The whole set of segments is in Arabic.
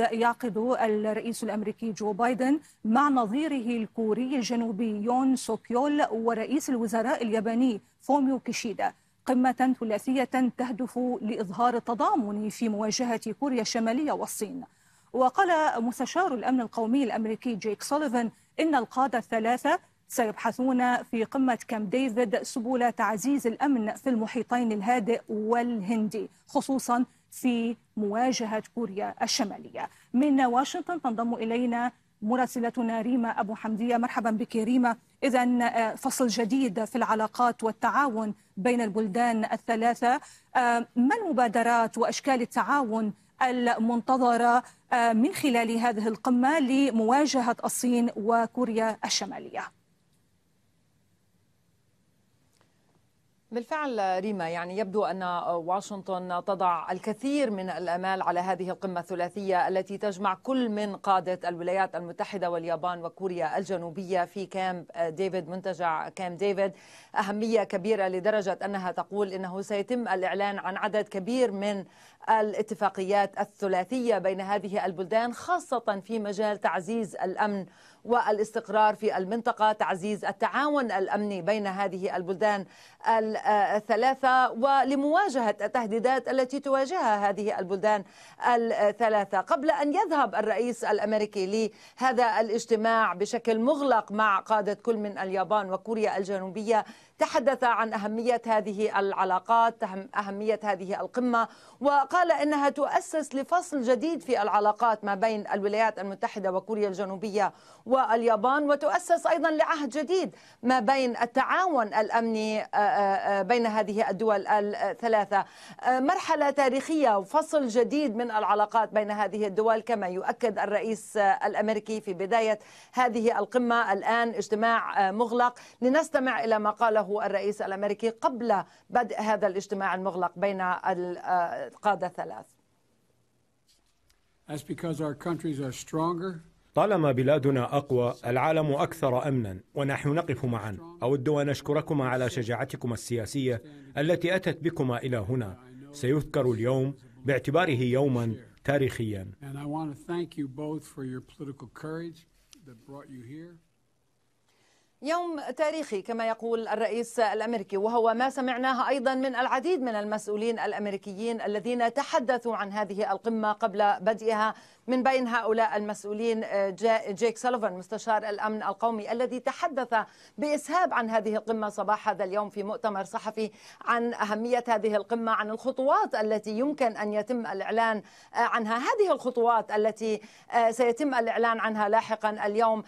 يعقد الرئيس الامريكي جو بايدن مع نظيره الكوري الجنوبي يون سوكيول ورئيس الوزراء الياباني فوميو كيشيدا قمه ثلاثيه تهدف لاظهار التضامن في مواجهه كوريا الشماليه والصين وقال مستشار الامن القومي الامريكي جيك سوليفان ان القاده الثلاثه سيبحثون في قمة كامب ديفيد سبل تعزيز الأمن في المحيطين الهادئ والهندي خصوصا في مواجهة كوريا الشمالية من واشنطن تنضم إلينا مراسلتنا ريما أبو حمدية مرحبا بك ريما إذا آه، فصل جديد في العلاقات والتعاون بين البلدان الثلاثة آه، ما المبادرات وأشكال التعاون المنتظرة آه، من خلال هذه القمة لمواجهة الصين وكوريا الشمالية بالفعل ريما يعني يبدو أن واشنطن تضع الكثير من الأمال على هذه القمة الثلاثية التي تجمع كل من قادة الولايات المتحدة واليابان وكوريا الجنوبية في كامب ديفيد منتجع كامب ديفيد أهمية كبيرة لدرجة أنها تقول إنه سيتم الإعلان عن عدد كبير من الاتفاقيات الثلاثية بين هذه البلدان خاصة في مجال تعزيز الأمن والاستقرار في المنطقة تعزيز التعاون الأمني بين هذه البلدان الثلاثة ولمواجهة التهديدات التي تواجهها هذه البلدان الثلاثة قبل أن يذهب الرئيس الأمريكي لهذا الاجتماع بشكل مغلق مع قادة كل من اليابان وكوريا الجنوبية تحدث عن أهمية هذه العلاقات أهمية هذه القمة وقال قال انها تؤسس لفصل جديد في العلاقات ما بين الولايات المتحده وكوريا الجنوبيه واليابان وتؤسس ايضا لعهد جديد ما بين التعاون الامني آه، آه، آه، بين هذه الدول الثلاثه مرحله تاريخيه وفصل جديد من العلاقات بين هذه الدول كما يؤكد الرئيس الامريكي في بدايه هذه القمه الان اجتماع مغلق لنستمع الى ما قاله الرئيس الامريكي قبل بدء هذا الاجتماع المغلق بين القاده are ثلاث طالما بلادنا أقوى العالم أكثر أمنا ونحن نقف معا أود أن أشكركما على شجاعتكم السياسية التي أتت بكما إلى هنا سيذكر اليوم باعتباره يوما تاريخيا يوم تاريخي كما يقول الرئيس الامريكي وهو ما سمعناه ايضا من العديد من المسؤولين الامريكيين الذين تحدثوا عن هذه القمه قبل بدئها من بين هؤلاء المسؤولين آه، جيك سوليفان مستشار الأمن القومي الذي تحدث بإسهاب عن هذه القمة صباح هذا اليوم في مؤتمر صحفي عن أهمية هذه القمة عن الخطوات التي يمكن أن يتم الإعلان آه، عنها هذه الخطوات التي آه، سيتم الإعلان عنها لاحقا اليوم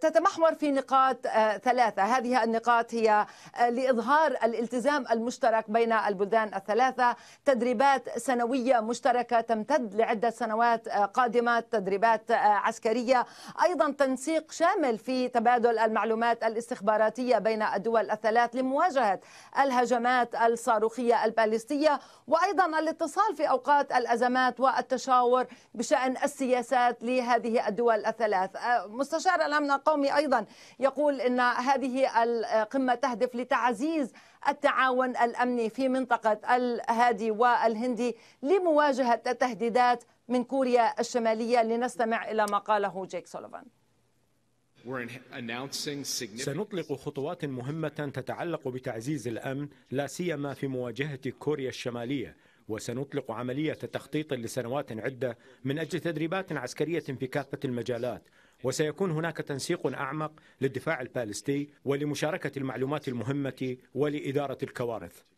تتمحور في نقاط ثلاثة هذه النقاط هي لإظهار الالتزام المشترك بين البلدان الثلاثة تدريبات سنوية مشتركة تمتد لعدة سنوات قادمة القادمة تدريبات آه، عسكرية أيضا تنسيق شامل في تبادل المعلومات الاستخباراتية بين الدول الثلاث لمواجهة الهجمات الصاروخية البالستية وأيضا الاتصال في أوقات الأزمات والتشاور بشأن السياسات لهذه الدول الثلاث آه، مستشار الأمن القومي أيضا يقول أن هذه القمة تهدف لتعزيز التعاون الامني في منطقه الهادي والهندي لمواجهه التهديدات من كوريا الشماليه لنستمع الى ما قاله جيك سوليفان. سنطلق خطوات مهمة تتعلق بتعزيز الأمن لا سيما في مواجهة كوريا الشمالية وسنطلق عملية تخطيط لسنوات عدة من أجل تدريبات عسكرية في كافة المجالات وسيكون هناك تنسيق أعمق للدفاع البالستي ولمشاركة المعلومات المهمة ولإدارة الكوارث